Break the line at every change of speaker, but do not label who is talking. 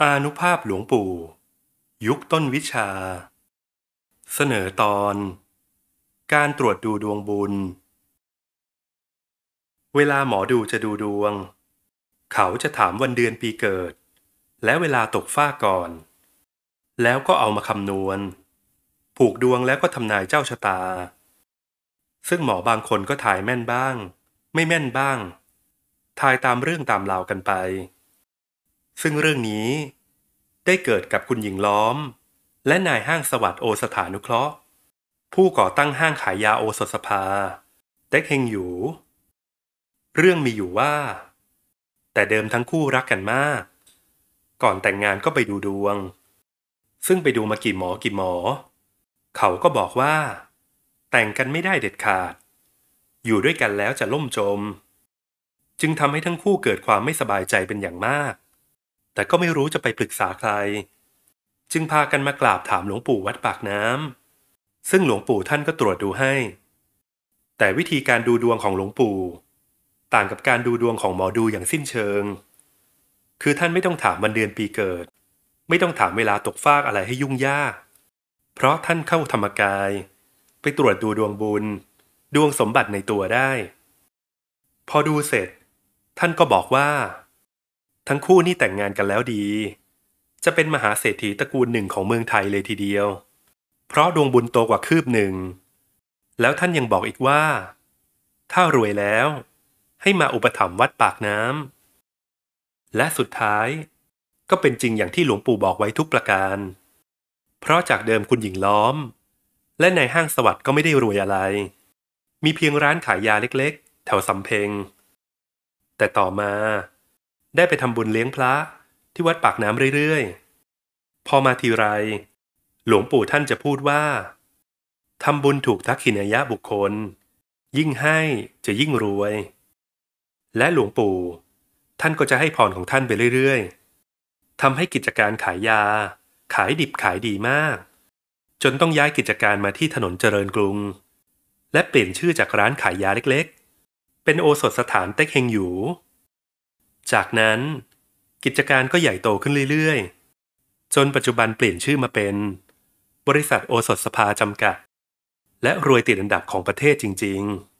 อานุภาพหลวงปู่ ยุคต้นวิชา เสนอตอน การตรวจดูดวงบุญ เวลาหมอดูจะดูดวง เขาจะถามวันเดือนปีเกิด และเวลาตกฟ้าก่อน แล้วก็เอามาคำนวณ ผูกดวงแล้วก็ทำนายเจ้าชะตา ซึ่งหมอบางคนก็ถ่ายแม่นบ้าง ไม่แม่นบ้าง ทายตามเรื่องตามราวกันไปซึ่งเรื่องนี้ได้เกิดกับคุณหญิงล้อม และนายห้างสวัสดิ์โอสถานุเคราะห์ ผู้ก่อตั้งห้างขายยาโอสถสภาเต็กเฮงอยู่เรื่องมีอยู่ว่า แต่เดิมทั้งคู่รักกันมาก ก่อนแต่งงานก็ไปดูดวง ซึ่งไปดูมากี่หมอกี่หมอ เขาก็บอกว่า แต่งกันไม่ได้เด็ดขาด อยู่ด้วยกันแล้วจะล่มจม จึงทำให้ทั้งคู่เกิดความไม่สบายใจเป็นอย่างมากแต่ก็ไม่รู้จะไปปรึกษาใคร จึงพากันมากราบถามหลวงปู่วัดปากน้ำซึ่งหลวงปู่ท่านก็ตรวจดูให้ แต่วิธีการดูดวงของหลวงปู่ ต่างกับการดูดวงของหมอดูอย่างสิ้นเชิง คือท่านไม่ต้องถามวันเดือนปีเกิด ไม่ต้องถามเวลาตกฟากอะไรให้ยุ่งยาก เพราะท่านเข้าธรรมกาย ไปตรวจดูดวงบุญ ดวงสมบัติในตัวได้ พอดูเสร็จ ท่านก็บอกว่าทั้งคู่นี่แต่งงานกันแล้วดี จะเป็นมหาเศรษฐีตระกูลหนึ่งของเมืองไทยเลยทีเดียว เพราะดวงบุญโตกว่าคืบหนึ่ง แล้วท่านยังบอกอีกว่า ถ้ารวยแล้ว ให้มาอุปถัมภ์วัดปากน้ำ และสุดท้าย ก็เป็นจริงอย่างที่หลวงปู่บอกไว้ทุกประการ เพราะจากเดิมคุณหญิงล้อม และในห้างสวัสด์ก็ไม่ได้รวยอะไร มีเพียงร้านขายยาเล็กๆ แถวสำเพ็ง แต่ต่อมาได้ไปทำบุญเลี้ยงพระที่วัดปากน้ำเรื่อยๆ พอมาทีไรหลวงปู่ท่านจะพูดว่าทำบุญถูกทักขินายะบุคคล ยิ่งให้จะยิ่งรวย และหลวงปู่ ท่านก็จะให้พรของท่านไปเรื่อยๆทำให้กิจการขายยา ขายดิบขายดีมาก จนต้องย้ายกิจการมาที่ถนนเจริญกรุง และเปลี่ยนชื่อจากร้านขายยาเล็กๆ เป็นโอสถสถานเต็กเฮงอยู่จากนั้นกิจการก็ใหญ่โตขึ้นเรื่อย ๆ จนปัจจุบันเปลี่ยนชื่อมาเป็นบริษัทโอสถสภาจำกัด และรวยติดอันดับของประเทศจริง ๆ